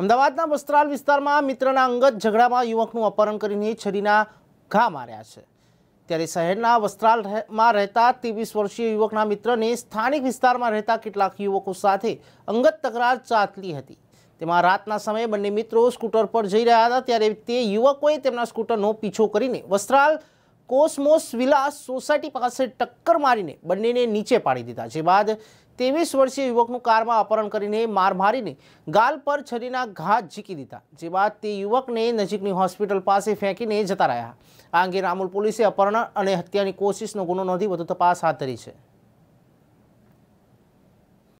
અમદાવાદના વસ્ત્રાલ વિસ્તારમાં મિત્રના અંગત ઝઘડામાં યુવકનું અપહરણ કરીને છરીના ઘા માર્યા છે ત્યારે શહેરના વસ્ત્રાલમાં રહેતા ત્રેવીસ વર્ષીય યુવકના મિત્રને સ્થાનિક વિસ્તારમાં રહેતા કેટલાક યુવકો સાથે અંગત તકરાર ચાતલી હતી તેમાં રાતના સમયે બંને મિત્રો સ્કૂટર પર જઈ રહ્યા હતા ત્યારે તે યુવકોએ તેમના સ્કૂટરનો પીછો કરીને વસ્ત્રાલ કોસમોસ વિલાસ સોસાયટી પાસે ટક્કર મારીને બંનેને નીચે પાડી દીધા જે બાદ ત્રેવીસ વર્ષીય યુવકનું કારમાં અપહરણ કરીને માર મારીને ગાલ પર છરીના ઘા ઝીકી દીધા જે બાદ તે યુવકને નજીકની હોસ્પિટલ પાસે ફેંકીને જતા રહ્યા આ અંગે રામુલ પોલીસે અપહરણ અને હત્યાની કોશિશનો ગુનો નોંધી વધુ તપાસ હાથ ધરી છે